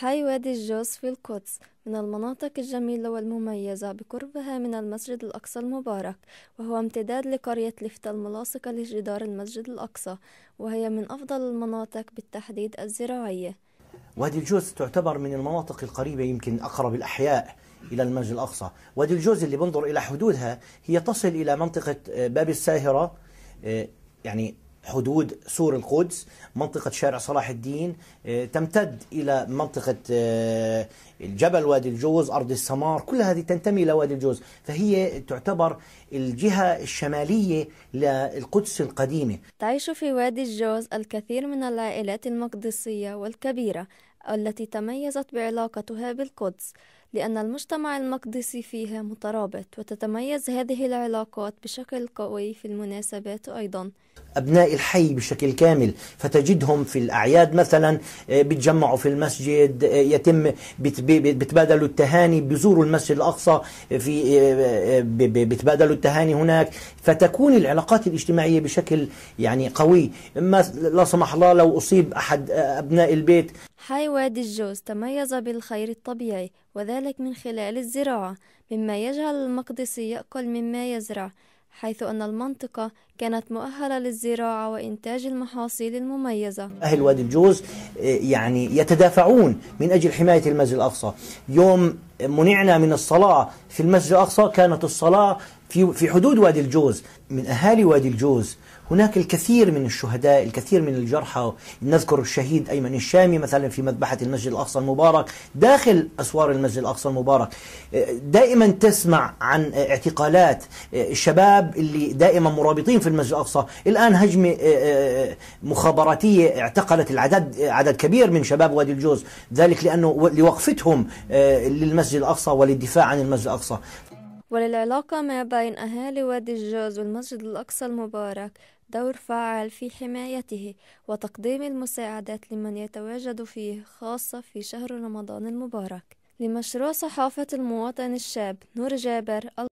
حي وادي الجوز في القدس من المناطق الجميلة والمميزة بقربها من المسجد الأقصى المبارك وهو امتداد لقرية لفتة الملاصقة لجدار المسجد الأقصى وهي من أفضل المناطق بالتحديد الزراعية وادي الجوز تعتبر من المناطق القريبة يمكن أقرب الأحياء إلى المسجد الأقصى وادي الجوز اللي بنظر إلى حدودها هي تصل إلى منطقة آه، باب الساهرة آه، يعني حدود سور القدس منطقة شارع صلاح الدين آه، تمتد إلى منطقة آه، الجبل وادي الجوز أرض السمار كل هذه تنتمي إلى وادي الجوز فهي تعتبر الجهة الشمالية للقدس القديمة تعيش في وادي الجوز الكثير من العائلات المقدسية والكبيرة التي تميزت بعلاقتها بالقدس لأن المجتمع المقدسي فيها مترابط وتتميز هذه العلاقات بشكل قوي في المناسبات أيضا أبناء الحي بشكل كامل فتجدهم في الأعياد مثلا آه، بيتجمعوا في المسجد آه، يتم بتبادلوا التهاني بيزوروا المسجد الأقصى آه، في بتبادلوا التهاني هناك فتكون العلاقات الاجتماعية بشكل يعني قوي لا سمح الله لو أصيب أحد أبناء البيت حي وادي الجوز تميز بالخير الطبيعي وذلك من خلال الزراعة مما يجعل المقدسي يأكل مما يزرع حيث أن المنطقة كانت مؤهلة للزراعة وإنتاج المحاصيل المميزة أهل وادي الجوز آه، يعني يتدافعون من أجل حماية المسجد الأقصى يوم منعنا من الصلاة في المسجد الأقصى كانت الصلاة في في حدود وادي الجوز من اهالي وادي الجوز هناك الكثير من الشهداء الكثير من الجرحى نذكر الشهيد أيمن الشامي مثلا في مذبحة المسجد الأقصى المبارك داخل أسوار المسجد الأقصى المبارك دائما تسمع عن اعتقالات الشباب اللي دائما مرابطين في المسجد الأقصى الآن هجمة آه، آه، آه، مخابراتية اعتقلت العدد عدد كبير من شباب وادي الجوز ذلك لأنه لوقفتهم للمسجد الأقصى وللدفاع عن المسجد الأقصى وللعلاقة ما بين أهالي وادي الجوز والمسجد الأقصى المبارك دور فعال في حمايته وتقديم المساعدات لمن يتواجد فيه خاصة في شهر رمضان المبارك لمشروع صحافة المواطن الشاب نور جابر